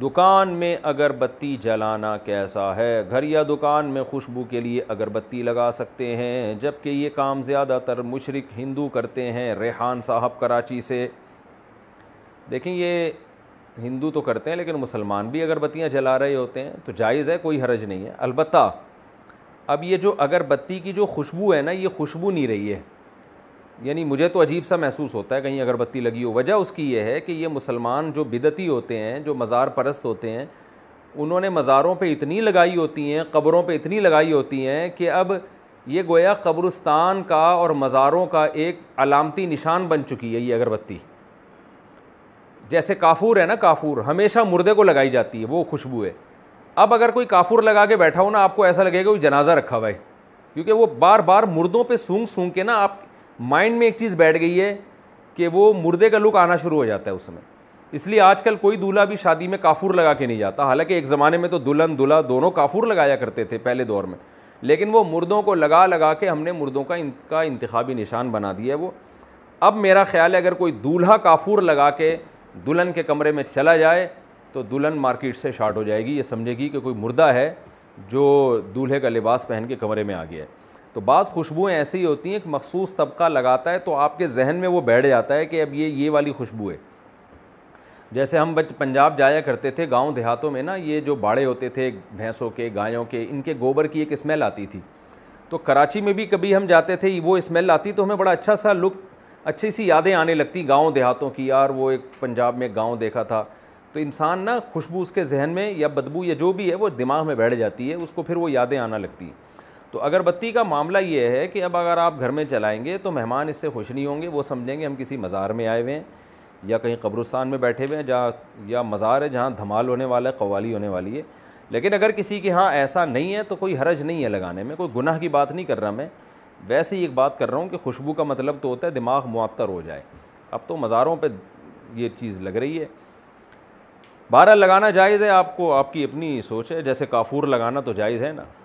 दुकान में अगरबत्ती जलाना कैसा है घर या दुकान में खुशबू के लिए अगरबत्ती लगा सकते हैं जबकि ये काम ज़्यादातर मुशरक हिंदू करते हैं रेहान साहब कराची से देखें ये हिंदू तो करते हैं लेकिन मुसलमान भी अगरबत्तियाँ जला रहे होते हैं तो जायज़ है कोई हरज नहीं है अलबत् अब ये जो अगरबत्ती की जो खुशबू है ना ये खुशबू नहीं रही है यानी मुझे तो अजीब सा महसूस होता है कहीं अगरबत्ती लगी हो वजह उसकी ये है कि ये मुसलमान जो बिदती होते हैं जो मज़ार परस्त होते हैं उन्होंने मज़ारों पे इतनी लगाई होती हैं कब्रों पे इतनी लगाई होती हैं कि अब ये गोया कब्रस्तान का और मज़ारों का एक अलामती निशान बन चुकी है ये अगरबत्ती जैसे काफूर है ना काफूर हमेशा मुर्दे को लगाई जाती है वो खुशबू है अब अगर कोई काफूर लगा के बैठा हो ना आपको ऐसा लगेगा कोई जनाजा रखा हुआ है क्योंकि वो बार बार मुर्दों पे सूंघ सूंघ के ना आप माइंड में एक चीज़ बैठ गई है कि वो मुर्दे का लुक आना शुरू हो जाता है उस समय इसलिए आजकल कोई दूल्हा भी शादी में काफूर लगा के नहीं जाता हालांकि एक ज़माने में तो दुल्हन दूल्हा दोनों काफूर लगाया करते थे पहले दौर में लेकिन वो मुर्दों को लगा लगा के हमने मुर्दों का इनका इंतबी निशान बना दिया है वो अब मेरा ख्याल है अगर कोई दूल्हा काफूर लगा के दुल्हन के कमरे में चला जाए तो दुल्हन मार्केट से शार्ट हो जाएगी ये समझेगी कि कोई मुर्दा है जो दूल्हे का लिबास पहन के कमरे में आ गया है तो बाज़ खुशबुएँ ऐसी ही होती हैं कि मखसूस तबका लगाता है तो आपके जहन में वो बैठ जाता है कि अब ये ये वाली खुशबू है जैसे हम बच पंजाब जाया करते थे गांव देहातों में ना ये जो बाड़े होते थे भैंसों के गायों के इनके गोबर की एक स्मेल आती थी तो कराची में भी कभी हम जाते थे वो स्मेल आती तो हमें बड़ा अच्छा सा लुक अच्छी सी यादें आने लगती गाँव देहातों की यार वो एक पंजाब में गाँव देखा था तो इंसान ना खुशबू उसके जहन में या बदबू या जो भी है वो दिमाग में बैठ जाती है उसको फिर वो यादें आना लगती हैं तो अगरबत्ती का मामला ये है कि अब अगर आप घर में चलाएंगे तो मेहमान इससे खुश नहीं होंगे वो समझेंगे हम किसी मज़ार में आए हुए हैं या कहीं कब्रस्तान में बैठे हुए हैं जहाँ या मज़ार है जहाँ धमाल होने वाला है कवाली होने वाली है लेकिन अगर किसी के यहाँ ऐसा नहीं है तो कोई हरज नहीं है लगाने में कोई गुनाह की बात नहीं कर रहा मैं वैसे ही एक बात कर रहा हूँ कि खुशबू का मतलब तो होता है दिमाग मअतर हो जाए अब तो मज़ारों पर ये चीज़ लग रही है बारह लगाना जायज़ है आपको आपकी अपनी सोच है जैसे काफूर लगाना तो जायज़ है ना